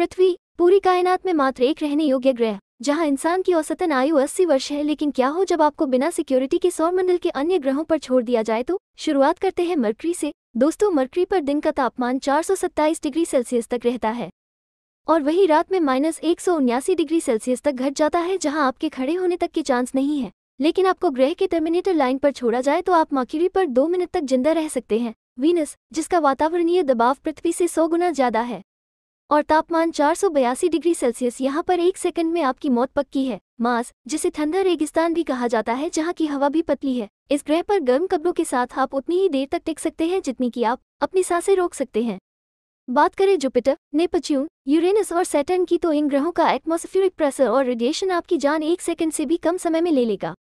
पृथ्वी पूरी कायनात में मात्र एक रहने योग्य ग्रह जहां इंसान की औसतन आयु 80 वर्ष है लेकिन क्या हो जब आपको बिना सिक्योरिटी के सौरमंडल के अन्य ग्रहों पर छोड़ दिया जाए तो शुरुआत करते हैं मरकरी से दोस्तों मरकरी पर दिन का तापमान 427 डिग्री सेल्सियस तक रहता है और वही रात में माइनस एक डिग्री सेल्सियस तक घट जाता है जहाँ आपके खड़े होने तक के चांस नहीं है लेकिन आपको ग्रह के टर्मिनेटर लाइन पर छोड़ा जाए तो आप माकिरी पर दो मिनट तक जिंदा रह सकते हैं वीनस जिसका वातावरणीय दबाव पृथ्वी से सौ गुना ज्यादा है और तापमान चार डिग्री सेल्सियस यहाँ पर एक सेकंड में आपकी मौत पक्की है मास जिसे ठंडा रेगिस्तान भी कहा जाता है जहाँ की हवा भी पतली है इस ग्रह पर गर्म कब्रों के साथ आप उतनी ही देर तक टिक सकते हैं जितनी की आप अपनी सांसें रोक सकते हैं बात करें जुपिटर नेपच्यून यूरेनस और सैटर्न की तो इन ग्रहों का एटमोसफियरिक प्रेशर और रेडिएशन आपकी जान एक सेकंड से भी कम समय में ले लेगा